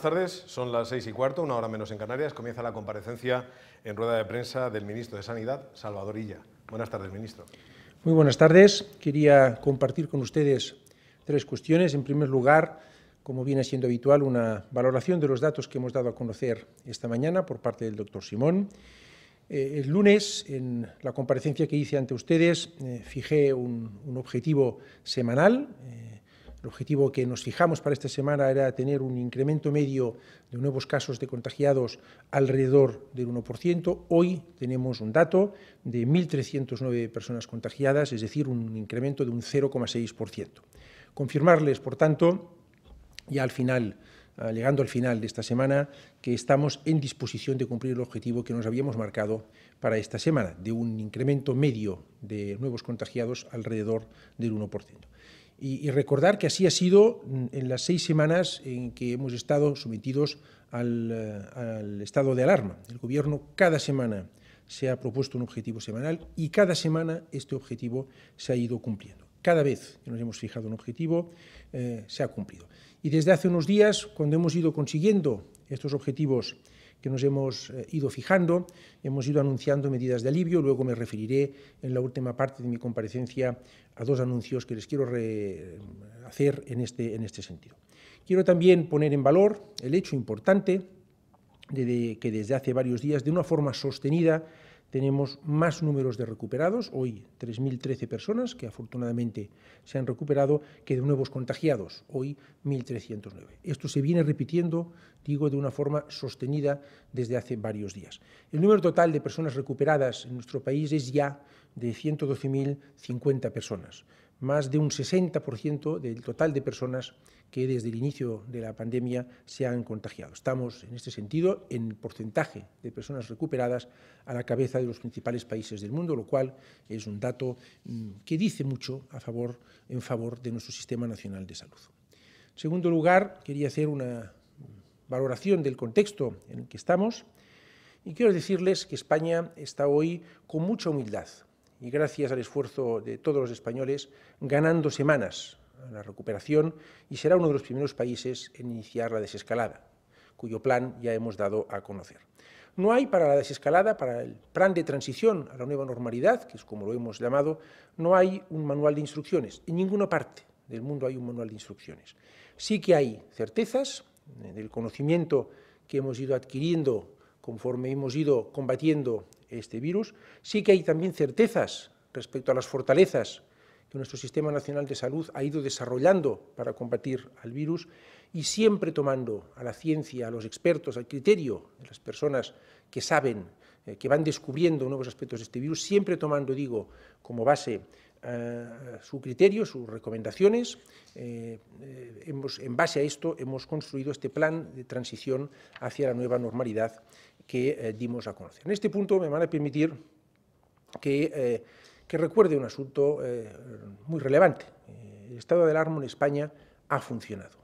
Buenas tardes, son las seis y cuarto, una hora menos en Canarias. Comienza la comparecencia en rueda de prensa del ministro de Sanidad, Salvador Illa. Buenas tardes, ministro. Muy buenas tardes. Quería compartir con ustedes tres cuestiones. En primer lugar, como viene siendo habitual, una valoración de los datos que hemos dado a conocer esta mañana por parte del doctor Simón. Eh, el lunes, en la comparecencia que hice ante ustedes, eh, fijé un, objetivo semanal. Eh, el objetivo que nos fijamos para esta semana era tener un incremento medio de nuevos casos de contagiados alrededor del 1%. Hoy tenemos un dato de 1.309 personas contagiadas, es decir, un incremento de un 0,6%. Confirmarles, por tanto, ya al final ah, llegando al final de esta semana, que estamos en disposición de cumplir el objetivo que nos habíamos marcado para esta semana, de un incremento medio de nuevos contagiados alrededor del 1% y, recordar que así ha sido en las seis semanas en que hemos estado sometidos eh, al, estado de alarma. El Gobierno cada semana se ha propuesto un objetivo semanal y cada semana este objetivo se ha ido cumpliendo. Cada vez que nos hemos fijado un objetivo, eh, se ha cumplido. Y desde hace unos días, cuando hemos ido consiguiendo estos objetivos que nos hemos eh, ido fijando, hemos ido anunciando medidas de alivio, luego me referiré en la última parte de mi comparecencia a dos anuncios que les quiero hacer en este, en este sentido. Quiero también poner en valor el hecho importante de, que desde hace varios días, de una forma sostenida, tenemos más números de recuperados, hoy 3.013 personas que afortunadamente se han recuperado, que de nuevos contagiados, hoy 1.309. Esto se viene repitiendo, digo, de una forma sostenida desde hace varios días. El número total de personas recuperadas en nuestro país es ya de 112.050 personas más de un 60% del total de personas que desde el inicio de la pandemia se han contagiado. Estamos, en este sentido, en porcentaje de personas recuperadas a la cabeza de los principales países del mundo, lo cual es un dato mm, que dice mucho a favor, en favor de nuestro sistema nacional de salud. En segundo lugar, quería hacer una valoración del contexto en el que estamos y quiero decirles que España está hoy con mucha humildad, y gracias al esfuerzo de todos los españoles, ganando semanas a la recuperación y será uno de los primeros países en iniciar la desescalada, cuyo plan ya hemos dado a conocer. No hay para la desescalada, para el plan de transición a la nueva normalidad, que es como lo hemos llamado, no hay un manual de instrucciones. En ninguna parte del mundo hay un manual de instrucciones. Sí que hay certezas del conocimiento que hemos ido adquiriendo conforme hemos ido combatiendo este virus. Sí que hay también certezas respecto a las fortalezas que nuestro Sistema Nacional de Salud ha ido desarrollando para combatir al virus y siempre tomando a la ciencia, a los expertos, al criterio de las personas que saben, eh, que van descubriendo nuevos aspectos de este virus, siempre tomando, digo, como base eh, su criterio, sus recomendaciones. Eh, en base a esto hemos construido este plan de transición hacia la nueva normalidad que eh, dimos a conocer. En este punto me van a permitir que, eh, recuerde un asunto eh, muy relevante. el estado de alarma en España ha funcionado.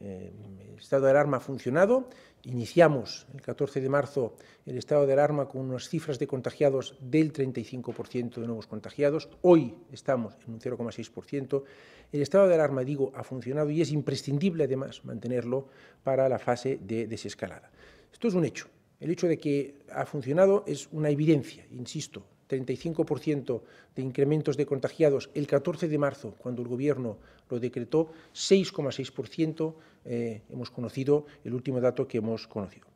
el estado de alarma ha funcionado. Iniciamos el 14 de marzo el estado de alarma con unas cifras de contagiados del 35% de nuevos contagiados. Hoy estamos en un 0,6%. El estado de alarma, digo, ha funcionado y es imprescindible además mantenerlo para la fase de desescalada. Esto es un hecho. El hecho de que ha funcionado es una evidencia, insisto, 35% de incrementos de contagiados el 14 de marzo, cuando el Gobierno lo decretó, 6,6% eh, hemos conocido, el último dato que hemos conocido.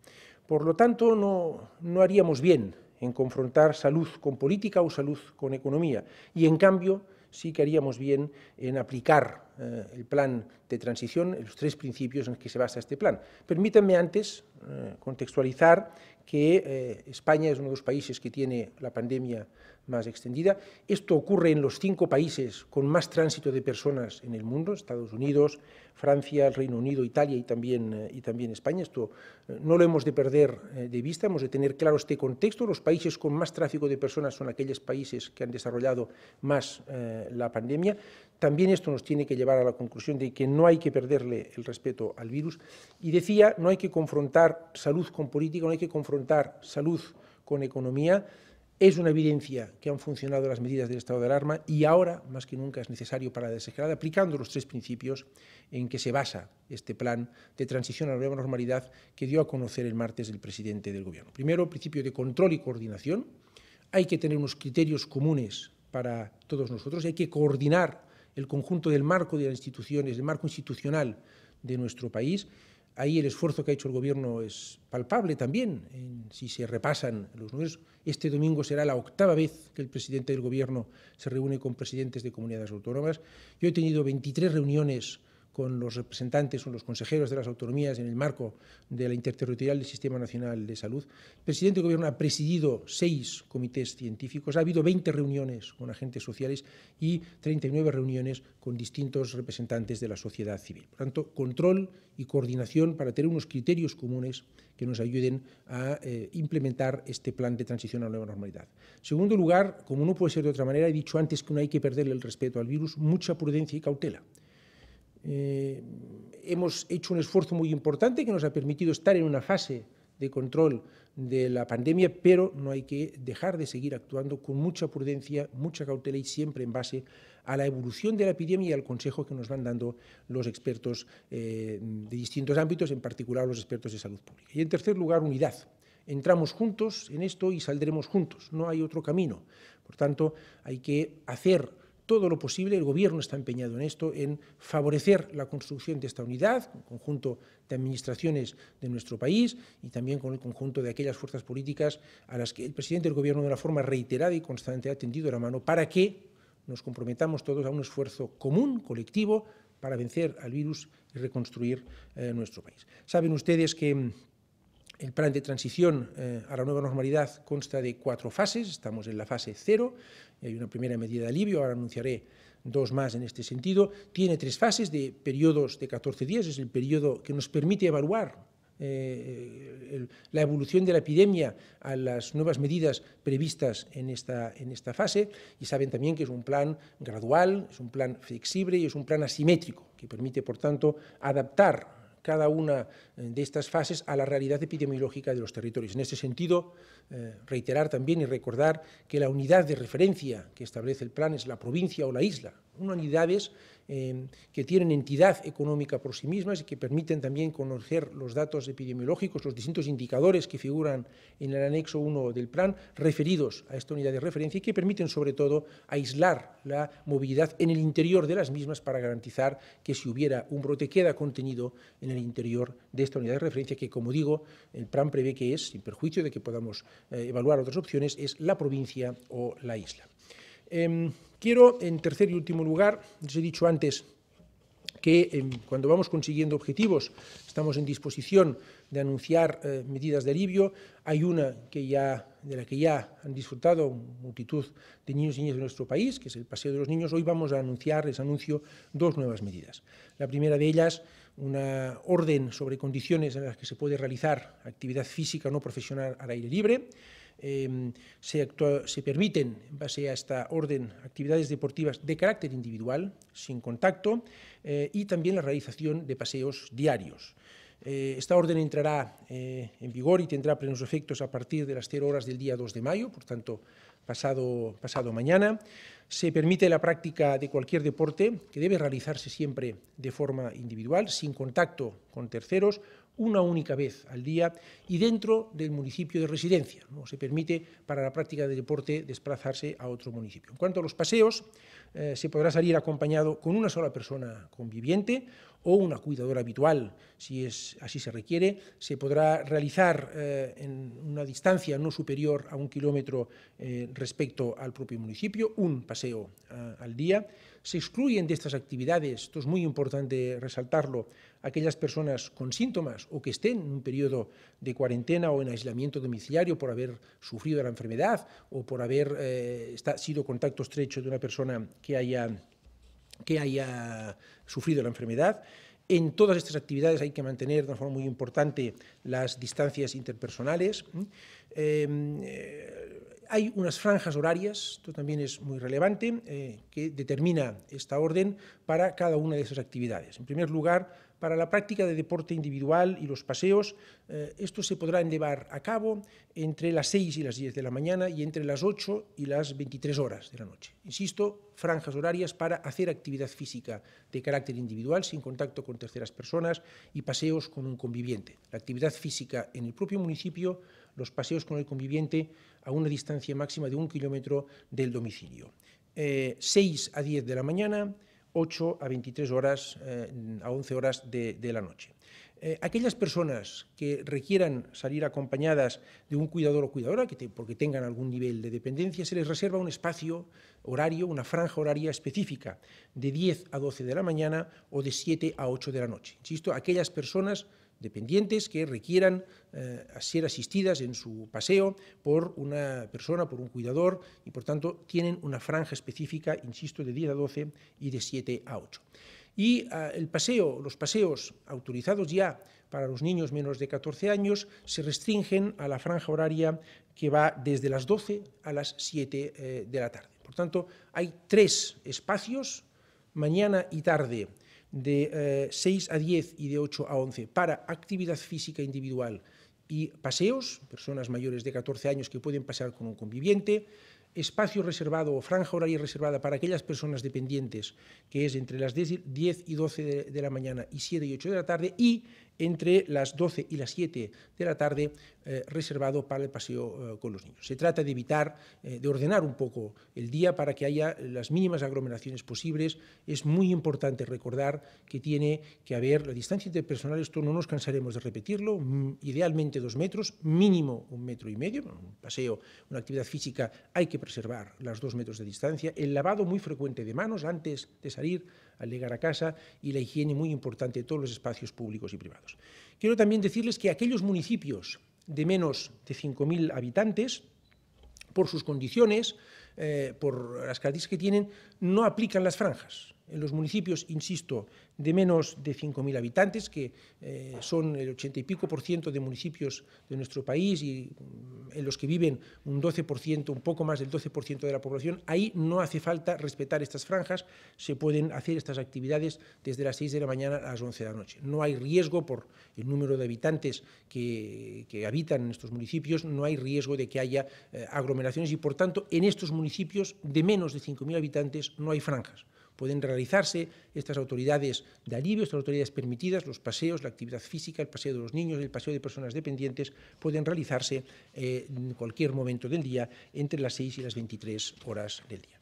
Por lo tanto, no, no haríamos bien en confrontar salud con política o salud con economía. Y en cambio, sí que haríamos bien en aplicar eh, el plan de transición, los tres principios en los que se basa este plan. Permítanme antes eh, contextualizar que eh, España es uno de los países que tiene la pandemia más extendida. Esto ocurre en los cinco países con más tránsito de personas en el mundo, Estados Unidos, Francia, el Reino Unido, Italia y también, eh, y también España. Esto eh, no lo hemos de perder eh, de vista, hemos de tener claro este contexto. Los países con más tráfico de personas son aquellos países que han desarrollado más la pandemia. También esto nos tiene que llevar a la conclusión de que no hay que perderle el respeto al virus. Y decía, no hay que confrontar salud con política, no hay que confrontar salud con economía es una evidencia que han funcionado las medidas del estado de alarma y ahora, más que nunca, es necesario para la desescalada, aplicando los tres principios en que se basa este plan de transición a la nueva normalidad que dio a conocer el martes el presidente del Gobierno. Primero, principio de control y coordinación. Hay que tener unos criterios comunes para todos nosotros, hay que coordinar el conjunto del marco de las instituciones, del marco institucional de nuestro país Ahí el esfuerzo que ha hecho el Gobierno es palpable también. si se repasan los números, este domingo será la octava vez que el presidente del Gobierno se reúne con presidentes de comunidades autónomas. Yo he tenido 23 reuniones con los representantes o los consejeros de las autonomías en el marco de la interterritorial del Sistema Nacional de Salud. El presidente del Gobierno ha presidido seis comités científicos, ha habido 20 reuniones con agentes sociales y 39 reuniones con distintos representantes de la sociedad civil. Por tanto, control y coordinación para tener unos criterios comunes que nos ayuden a eh, implementar este plan de transición a la nueva normalidad. En segundo lugar, como no puede ser de otra manera, he dicho antes que no hay que perderle el respeto al virus, mucha prudencia y cautela. Eh, hemos hecho un esfuerzo muy importante que nos ha permitido estar en una fase de control de la pandemia, pero no hay que dejar de seguir actuando con mucha prudencia, mucha cautela y siempre en base a la evolución de la epidemia y al consejo que nos van dando los expertos eh, de distintos ámbitos, en particular los expertos de salud pública. Y en tercer lugar, unidad. Entramos juntos en esto y saldremos juntos, no hay otro camino. Por tanto, hay que hacer todo lo posible, el Gobierno está empeñado en esto, en favorecer la construcción de esta unidad, con el conjunto de administraciones de nuestro país y también con el conjunto de aquellas fuerzas políticas a las que el presidente del Gobierno de una forma reiterada y constante ha tendido la mano para que nos comprometamos todos a un esfuerzo común, colectivo, para vencer al virus y reconstruir eh, nuestro país. Saben ustedes que mm, el plan de transición eh, a la nueva normalidad consta de cuatro fases. Estamos en la fase cero. Hay una primera medida de alivio. Ahora anunciaré dos más en este sentido. Tiene tres fases de periodos de 14 días. Es el periodo que nos permite evaluar eh, eh, la evolución de la epidemia a las nuevas medidas previstas en esta, en esta fase y saben también que es un plan gradual, es un plan flexible y es un plan asimétrico que permite, por tanto, adaptar cada una eh, de estas fases a la realidad epidemiológica de los territorios. En este sentido, eh, reiterar también y recordar que la unidad de referencia que establece el plan es la provincia o la isla, Unas unidades Em, que tienen entidad económica por sí mismas y que permiten también conocer los datos epidemiológicos, los distintos indicadores que figuran en el anexo 1 del plan referidos a esta unidad de referencia y que permiten sobre todo aislar la movilidad en el interior de las mismas para garantizar que si hubiera un brote queda contenido en el interior de esta unidad de referencia que, como digo, el plan prevé que es, sin perjuicio de que podamos eh, evaluar otras opciones, es la provincia o la isla. Em, quiero, en tercer y último lugar, les he dicho antes que em, cuando vamos consiguiendo objetivos estamos en disposición de anunciar eh, medidas de alivio. Hay una que ya, de la que ya han disfrutado multitud de niños y niñas de nuestro país, que es el Paseo de los Niños. Hoy vamos a anunciar, les anuncio, dos nuevas medidas. La primera de ellas, una orden sobre condiciones en las que se puede realizar actividad física no profesional al aire libre. Em, se, permiten, en base a esta orden, actividades deportivas de carácter individual, sin contacto, eh, y también la realización de paseos diarios. Eh, esta orden entrará eh, en vigor y tendrá plenos efectos a partir de las 0 horas del día 2 de mayo, por tanto, pasado, pasado mañana. Se permite la práctica de cualquier deporte, que debe realizarse siempre de forma individual, sin contacto con terceros, una única vez al día y dentro del municipio de residencia. No se permite para la práctica de deporte desplazarse a otro municipio. En cuanto a los paseos, eh, se podrá salir acompañado con una sola persona conviviente o una cuidadora habitual, si es, así se requiere. Se podrá realizar eh, en una distancia no superior a un kilómetro eh, respecto al propio municipio un paseo al día. Se excluyen de estas actividades, esto es muy importante resaltarlo, aquellas personas con síntomas o que estén en un periodo de cuarentena o en aislamiento domiciliario por haber sufrido la enfermedad o por haber eh, sido contacto estrecho de una persona que haya, que haya sufrido la enfermedad. En todas estas actividades hay que mantener de una forma muy importante las distancias interpersonales. Em, eh, hay unas franjas horarias, esto también es muy relevante, eh, que determina esta orden para cada una de esas actividades. En primer lugar, para la práctica de deporte individual y los paseos, eh, esto se podrá llevar a cabo entre las 6 y las 10 de la mañana y entre las 8 y las 23 horas de la noche. Insisto, franjas horarias para hacer actividad física de carácter individual sin contacto con terceras personas y paseos con un conviviente. La actividad física en el propio municipio los paseos con el conviviente a una distancia máxima de un kilómetro del domicilio. 6 eh, a 10 de la mañana, 8 a 23 horas, eh, a 11 horas de, la noche. Eh, aquellas personas que requieran salir acompañadas de un cuidador o cuidadora, que porque tengan algún nivel de dependencia, se les reserva un espacio horario, una franja horaria específica, de 10 a 12 de la mañana o de 7 a 8 de la noche. Insisto, aquellas personas dependientes que requieran eh, ser asistidas en su paseo por una persona, por un cuidador, y por tanto tienen una franja específica, insisto, de 10 a 12 y de 7 a 8. Y ah, el paseo, los paseos autorizados ya para los niños menos de 14 años se restringen a la franja horaria que va desde las 12 a las 7 eh, de la tarde. Por tanto, hay tres espacios, mañana y tarde, de 6 eh, a 10 y de 8 a 11 para actividad física individual y paseos, personas mayores de 14 años que pueden pasar con un conviviente, espacio reservado o franja horaria reservada para aquellas personas dependientes, que es entre las 10 y 12 de la mañana y 7 y 8 de la tarde, y entre las 12 y las 7 de la tarde eh, reservado para el paseo eh, con los niños. Se trata de evitar, eh, de ordenar un poco el día para que haya las mínimas aglomeraciones posibles. Es muy importante recordar que tiene que haber la distancia interpersonal, esto no nos cansaremos de repetirlo, mm, idealmente dos metros, mínimo un metro y medio, un paseo, una actividad física, hay que preservar las dos metros de distancia. El lavado muy frecuente de manos antes de salir al llegar a casa y la higiene muy importante de todos los espacios públicos y privados. Quiero también decirles que aquellos municipios de menos de 5.000 habitantes, por sus condiciones, eh, por las características que tienen, no aplican las franjas en los municipios, insisto, de menos de 5.000 habitantes, que eh, son el ochenta y pico por ciento de municipios de nuestro país y mm, en los que viven un 12 por ciento, un poco más del 12 por ciento de la población, ahí no hace falta respetar estas franjas, se pueden hacer estas actividades desde las 6 de la mañana a las 11 de la noche. No hay riesgo por el número de habitantes que, habitan en estos municipios, no hay riesgo de que haya eh, aglomeraciones y, por tanto, en estos municipios de menos de 5.000 habitantes no hay franjas. Pueden realizarse estas autoridades de alivio, estas autoridades permitidas, los paseos, la actividad física, el paseo de los niños, el paseo de personas dependientes, pueden realizarse eh, en cualquier momento del día entre las 6 y las 23 horas del día.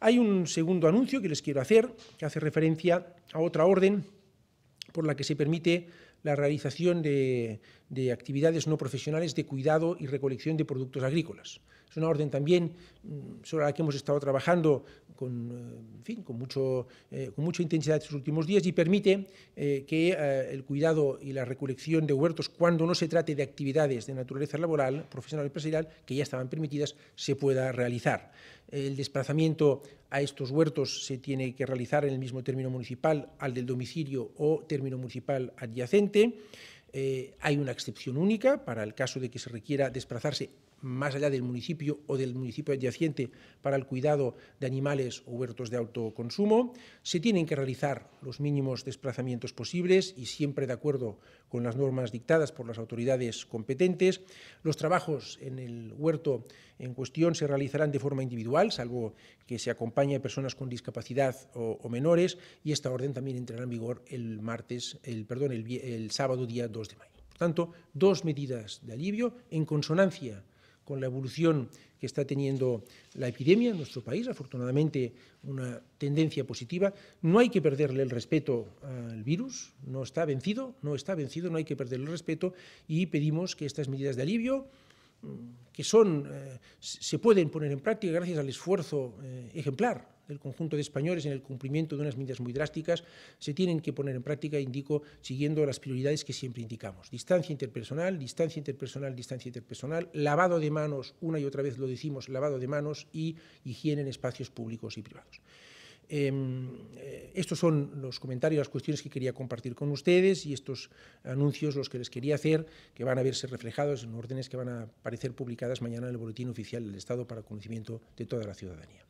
Hay un segundo anuncio que les quiero hacer, que hace referencia a otra orden por la que se permite la realización de de actividades no profesionales de cuidado y recolección de productos agrícolas. Es una orden también mm, sobre la que hemos estado trabajando con, eh, fin, con, mucho, eh, con mucha intensidad estos últimos días y permite eh, que el cuidado y la recolección de huertos, cuando no se trate de actividades de naturaleza laboral, profesional o empresarial, que ya estaban permitidas, se pueda realizar. El desplazamiento a estos huertos se tiene que realizar en el mismo término municipal al del domicilio o término municipal adyacente. Eh, hay una excepción única para el caso de que se requiera desplazarse más allá del municipio o del municipio adyacente para el cuidado de animales o huertos de autoconsumo. Se tienen que realizar los mínimos desplazamientos posibles y siempre de acuerdo con las normas dictadas por las autoridades competentes. Los trabajos en el huerto en cuestión se realizarán de forma individual, salvo que se acompañe a personas con discapacidad o, menores, y esta orden también entrará en vigor el martes, el, perdón, el, el sábado día 2 de mayo. Por tanto, dos medidas de alivio en consonancia con la evolución que está teniendo la epidemia en nuestro país, afortunadamente una tendencia positiva. No hay que perderle el respeto al virus, no está vencido, no está vencido, no hay que perderle el respeto y pedimos que estas medidas de alivio, mm, que son, eh, se pueden poner en práctica gracias al esfuerzo eh, ejemplar el conjunto de españoles en el cumplimiento de unas medidas muy drásticas se tienen que poner en práctica, indico, siguiendo las prioridades que siempre indicamos. Distancia interpersonal, distancia interpersonal, distancia interpersonal, lavado de manos, una y otra vez lo decimos, lavado de manos y higiene en espacios públicos y privados. Em, eh, estos son los comentarios, las cuestiones que quería compartir con ustedes y estos anuncios los que les quería hacer, que van a verse reflejados en órdenes que van a aparecer publicadas mañana en el Boletín Oficial del Estado para conocimiento de toda la ciudadanía.